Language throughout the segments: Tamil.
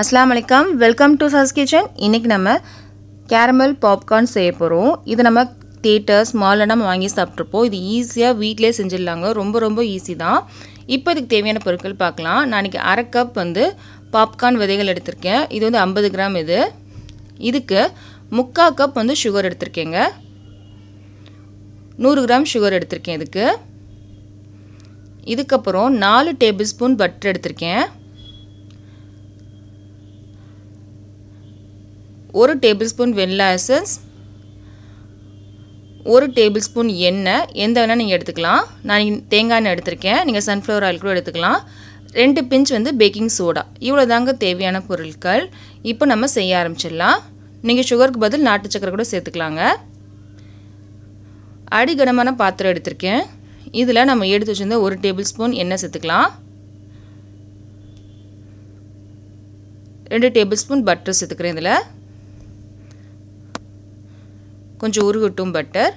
அஸ்லாம் வலைக்கம் வெல்கம் டு சஸ் கிச்சன் இன்றைக்கி நம்ம கேரமல் பாப்கார்ன் செய்ய போகிறோம் இது நம்ம தேட்டர்ஸ் மாலில் நம்ம வாங்கி சாப்பிட்ருப்போம் இது ஈஸியாக வீட்லேயே செஞ்சிடலாங்க ரொம்ப ரொம்ப ஈஸி தான் இப்போ இதுக்கு தேவையான பொருட்கள் பார்க்கலாம் நான் இன்றைக்கி அரை கப் வந்து பாப்கார்ன் விதைகள் எடுத்திருக்கேன் இது வந்து ஐம்பது கிராம் இது இதுக்கு முக்கால் கப் வந்து சுகர் எடுத்திருக்கேங்க நூறு கிராம் சுகர் எடுத்திருக்கேன் இதுக்கு இதுக்கப்புறம் நாலு டேபிள் ஸ்பூன் பட்டர் எடுத்திருக்கேன் ஒரு டேபிள் ஸ்பூன் வெண்ணிலா எசன்ஸ் ஒரு டேபிள் ஸ்பூன் எண்ணெய் எந்த வேணால் நீங்கள் எடுத்துக்கலாம் நான் தேங்காய் எண்ணெய் எடுத்திருக்கேன் நீங்கள் சன்ஃப்ளவர் ஆயில் கூட எடுத்துக்கலாம் ரெண்டு பிஞ்ச் வந்து பேக்கிங் சோடா இவ்வளோ தாங்க தேவையான பொருட்கள் இப்போ நம்ம செய்ய ஆரம்பிச்சிடலாம் நீங்கள் சுகருக்கு பதில் நாட்டு சக்கரை கூட சேர்த்துக்கலாங்க அடிகனமான பாத்திரம் எடுத்திருக்கேன் இதில் நம்ம எடுத்து வச்சுருந்த ஒரு டேபிள் ஸ்பூன் எண்ணெய் சேர்த்துக்கலாம் ரெண்டு டேபிள் ஸ்பூன் பட்டர் சேர்த்துக்கிறேன் இதில் கொஞ்சம் உருகட்டும் பட்டர்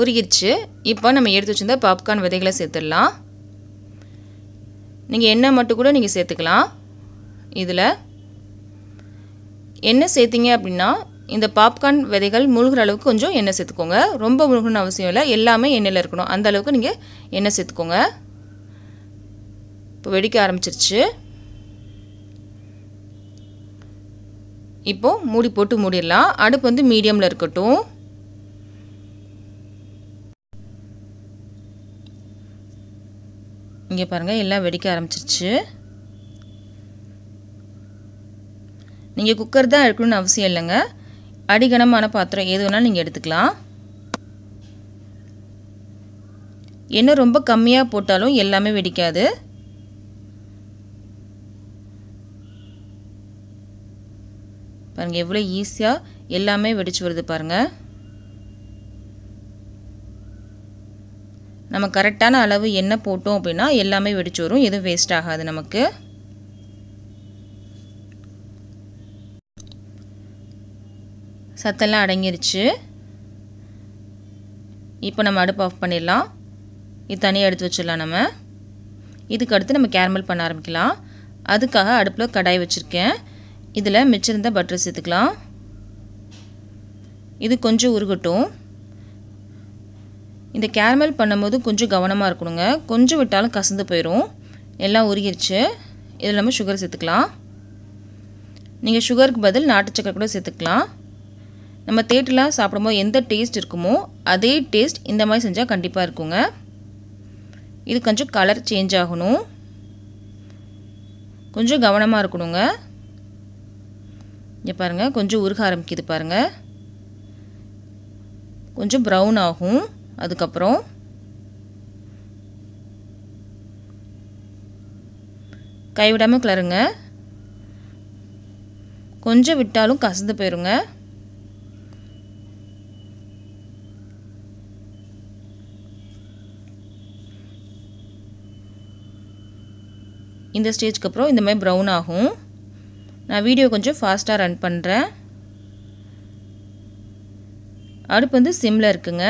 உருகிடுச்சு இப்போ நம்ம எடுத்து வச்சுருந்த பாப்கார்ன் விதைகளை சேர்த்துடலாம் நீங்கள் எண்ணெய் மட்டும் கூட நீங்கள் சேர்த்துக்கலாம் இதில் எண்ணெய் சேர்த்திங்க அப்படின்னா இந்த பாப்கார்ன் விதைகள் முழுகிற அளவுக்கு கொஞ்சம் எண்ணெய் சேர்த்துக்கோங்க ரொம்ப முழுகணும்னு அவசியம் இல்லை எல்லாமே எண்ணெயில் இருக்கணும் அந்த அளவுக்கு நீங்கள் எண்ணெய் சேர்த்துக்கோங்க இப்போ வெடிக்க ஆரம்பிச்சிருச்சு இப்போது மூடி போட்டு மூடிடலாம் அடுப்பு வந்து மீடியமில் இருக்கட்டும் இங்கே பாருங்கள் எல்லாம் வெடிக்க ஆரம்பிச்சிருச்சு நீங்கள் குக்கர் தான் எடுக்கணும்னு அவசியம் இல்லைங்க அடிகனமான பாத்திரம் எது வேணாலும் நீங்கள் எடுத்துக்கலாம் எண்ணெய் ரொம்ப கம்மியாக போட்டாலும் எல்லாமே வெடிக்காது பாருங்கள் எவ்வளோ ஈஸியாக எல்லாமே வெடிச்சு வருது பாருங்கள் நம்ம கரெக்டான அளவு என்ன போட்டோம் அப்படின்னா எல்லாமே வெடிச்சு வரும் எதுவும் வேஸ்ட் ஆகாது நமக்கு சத்தெல்லாம் அடங்கிருச்சு இப்போ நம்ம அடுப்பு ஆஃப் பண்ணிடலாம் இது தனியாக எடுத்து வச்சிடலாம் நம்ம இதுக்கு அடுத்து நம்ம கேரமல் பண்ண ஆரம்பிக்கலாம் அதுக்காக அடுப்பில் கடாய் வச்சுருக்கேன் இதில் மிச்சிருந்த பட்டர் சேர்த்துக்கலாம் இது கொஞ்சம் உருகட்டும் இந்த கேரமல் பண்ணும்போது கொஞ்சம் கவனமாக இருக்கணுங்க கொஞ்சம் விட்டாலும் கசந்து போயிடும் எல்லாம் உருகிருச்சு இதில் நம்ம சுகர் சேர்த்துக்கலாம் நீங்கள் சுகருக்கு பதில் நாட்டு சக்கரை கூட சேர்த்துக்கலாம் நம்ம தேட்டெலாம் சாப்பிடும்போது எந்த டேஸ்ட் இருக்குமோ அதே டேஸ்ட் இந்த மாதிரி செஞ்சால் கண்டிப்பாக இருக்குங்க இது கொஞ்சம் கலர் சேஞ்ச் ஆகணும் கொஞ்சம் கவனமாக இருக்கணுங்க இங்கே பாருங்கள் கொஞ்சம் உருக ஆரம்பிக்குது பாருங்கள் கொஞ்சம் ப்ரௌன் ஆகும் அதுக்கப்புறம் கைவிடாமல் கிளறுங்க கொஞ்சம் விட்டாலும் கசந்து போயிருங்க இந்த ஸ்டேஜ்க்கு அப்புறம் இந்த மாதிரி ப்ரௌன் ஆகும் நான் வீடியோ கொஞ்சம் ஃபாஸ்ட்டாக ரன் பண்ணுறேன் அடுப்பு வந்து சிம்மில் இருக்குங்க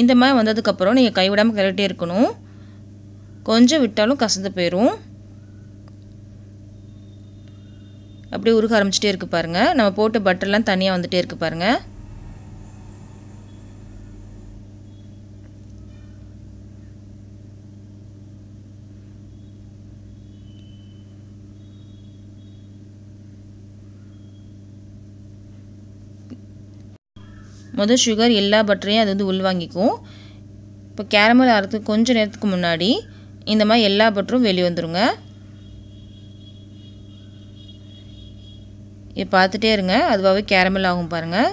இந்த மாதிரி வந்ததுக்கப்புறம் நீங்கள் கைவிடாமல் கிளட்டே இருக்கணும் கொஞ்சம் விட்டாலும் கசந்து போயிடும் அப்படியே உருக ஆரம்பிச்சிட்டே இருக்கு பாருங்கள் நம்ம போட்டு பட்டர்லாம் தனியாக வந்துகிட்டே இருக்குது பாருங்கள் மொதல் சுகர் எல்லா பட்டரையும் அது வந்து உள்வாங்கிக்கும் இப்போ கேரமல் ஆகிறதுக்கு கொஞ்சம் நேரத்துக்கு முன்னாடி இந்த மாதிரி எல்லா பட்டரும் வெளியே வந்துடுங்க இதை பார்த்துட்டே இருங்க அதுவாகவே கேரமல் ஆகும் பாருங்கள்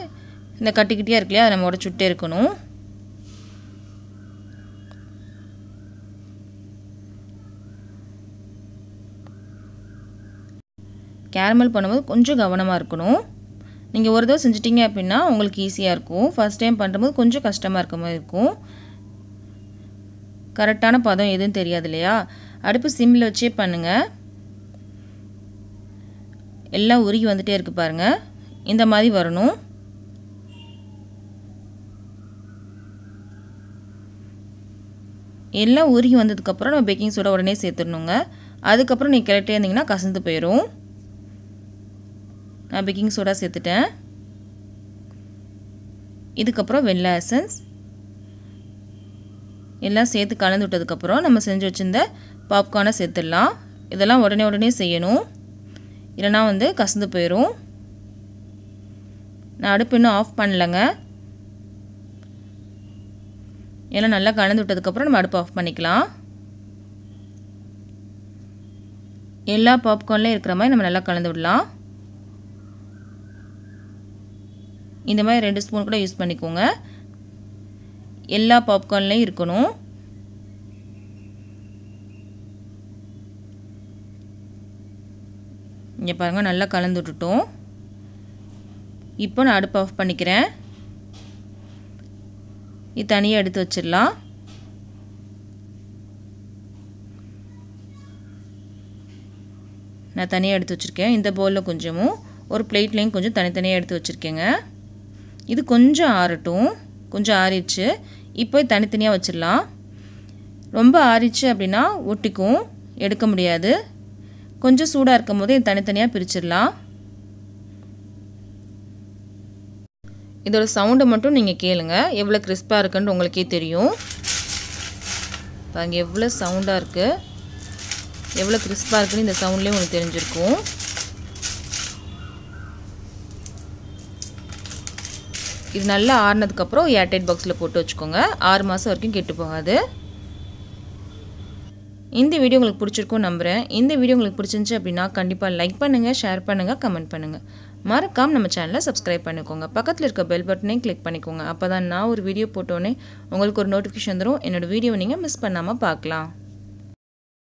இந்த கட்டிக்கிட்டே இருக்குல்லையா அதை நம்ம உடச்சுட்டே இருக்கணும் கேரமல் பண்ணும்போது கொஞ்சம் கவனமாக இருக்கணும் நீங்கள் ஒரு தடவை செஞ்சிட்டிங்க அப்படின்னா உங்களுக்கு ஈஸியாக இருக்கும் ஃபஸ்ட் டைம் பண்ணுறபோது கொஞ்சம் கஷ்டமாக இருக்க மாதிரி இருக்கும் கரெக்டான பதம் எதுவும் தெரியாது இல்லையா அடுப்பு சிம்மில் வச்சே பண்ணுங்கள் எல்லாம் உருகி வந்துகிட்டே இருக்குது பாருங்கள் இந்த மாதிரி வரணும் எல்லாம் உருகி வந்ததுக்கப்புறம் நம்ம பேக்கிங் சோடா உடனே சேர்த்துடணுங்க அதுக்கப்புறம் நீங்கள் கிளட்டே இருந்தீங்கன்னா கசந்து போயிடும் நான் பேக்கிங் சோடா சேர்த்துட்டேன் இதுக்கப்புறம் வெள்ளை எசன்ஸ் எல்லாம் சேர்த்து கலந்து விட்டதுக்கப்புறம் நம்ம செஞ்சு வச்சுருந்த பாப்கார்னை சேர்த்துடலாம் இதெல்லாம் உடனே உடனே செய்யணும் இல்லைனா வந்து கசந்து போயிடும் நான் அடுப்பு இன்னும் ஆஃப் பண்ணலைங்க எல்லாம் நல்லா கலந்து விட்டதுக்கப்புறம் நம்ம அடுப்பு ஆஃப் பண்ணிக்கலாம் எல்லா பாப்கார்ன்லேயும் இருக்கிற மாதிரி நம்ம நல்லா கலந்து விடலாம் இந்த மாதிரி ரெண்டு ஸ்பூன் கூட யூஸ் பண்ணிக்கோங்க எல்லா பாப்கார்ன்லேயும் இருக்கணும் இங்கே பாருங்கள் நல்லா கலந்து விட்டுட்டோம் இப்போ நான் அடுப்பு ஆஃப் பண்ணிக்கிறேன் இது தனியாக எடுத்து வச்சிடலாம் நான் தனியாக எடுத்து வச்சுருக்கேன் இந்த பவுலில் கொஞ்சமும் ஒரு பிளேட்லேயும் கொஞ்சம் தனித்தனியாக எடுத்து வச்சுருக்கேங்க இது கொஞ்சம் ஆறட்டும் கொஞ்சம் ஆறிடுச்சு இப்போ தனித்தனியாக வச்சிடலாம் ரொம்ப ஆறிச்சு அப்படின்னா ஒட்டிக்கும் எடுக்க முடியாது கொஞ்சம் சூடாக இருக்கும் போது இது தனித்தனியாக பிரிச்சிடலாம் இதோட சவுண்டை மட்டும் நீங்கள் கேளுங்க எவ்வளோ கிறிஸ்பாக இருக்குன்னு உங்களுக்கே தெரியும் அங்கே எவ்வளோ சவுண்டாக இருக்குது எவ்வளோ கிறிஸ்பாக இருக்குன்னு இந்த சவுண்ட்லேயே உங்களுக்கு தெரிஞ்சிருக்கும் இது நல்லா ஆறுனதுக்கப்புறம் ஏர்டைட் பாக்ஸில் போட்டு வச்சுக்கோங்க ஆறு மாதம் வரைக்கும் கெட்டு போகாது இந்த வீடியோ உங்களுக்கு பிடிச்சிருக்கும் நம்புகிறேன் இந்த வீடியோ உங்களுக்கு பிடிச்சிருந்துச்சி அப்படின்னா கண்டிப்பாக லைக் பண்ணுங்கள் ஷேர் பண்ணுங்கள் கமெண்ட் பண்ணுங்கள் மறக்காம நம்ம சேனலை சப்ஸ்கிரைப் பண்ணிக்கோங்க பக்கத்தில் இருக்க பெல் பட்டனையும் கிளிக் பண்ணிக்கோங்க அப்போ தான் நான் ஒரு வீடியோ போட்டோன்னே உங்களுக்கு ஒரு நோட்டிஃபிகேஷன் தரும் என்னோடய வீடியோ நீங்கள் மிஸ் பண்ணாமல் பார்க்கலாம்